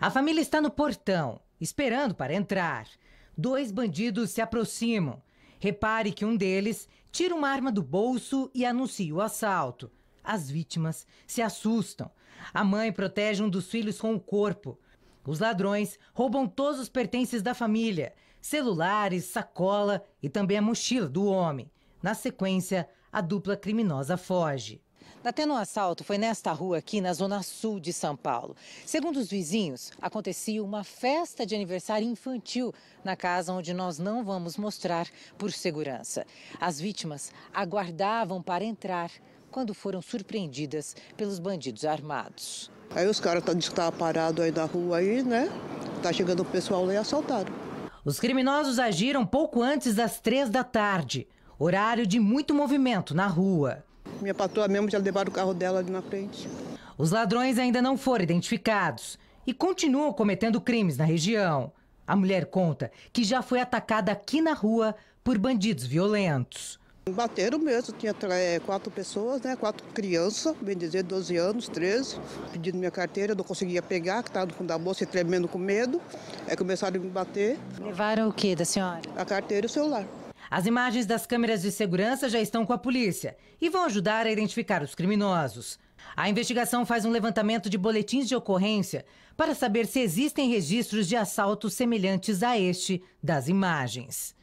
A família está no portão, esperando para entrar. Dois bandidos se aproximam. Repare que um deles tira uma arma do bolso e anuncia o assalto. As vítimas se assustam. A mãe protege um dos filhos com o corpo. Os ladrões roubam todos os pertences da família: celulares, sacola e também a mochila do homem. Na sequência, a dupla criminosa foge. Está tendo um assalto, foi nesta rua aqui, na zona sul de São Paulo. Segundo os vizinhos, acontecia uma festa de aniversário infantil na casa onde nós não vamos mostrar por segurança. As vítimas aguardavam para entrar quando foram surpreendidas pelos bandidos armados. Aí os caras estão tá, tá parados aí na rua aí, né? Tá chegando o pessoal lá e assaltaram. Os criminosos agiram pouco antes das três da tarde, horário de muito movimento na rua. Minha patroa mesmo já levaram o carro dela ali na frente. Os ladrões ainda não foram identificados e continuam cometendo crimes na região. A mulher conta que já foi atacada aqui na rua por bandidos violentos. Bateram mesmo, tinha é, quatro pessoas, né? Quatro crianças, bem dizer, 12 anos, 13, pedindo minha carteira, não conseguia pegar, que estava no fundo da bolsa tremendo com medo. Aí começaram a me bater. Levaram o que da senhora? A carteira e o celular. As imagens das câmeras de segurança já estão com a polícia e vão ajudar a identificar os criminosos. A investigação faz um levantamento de boletins de ocorrência para saber se existem registros de assaltos semelhantes a este das imagens.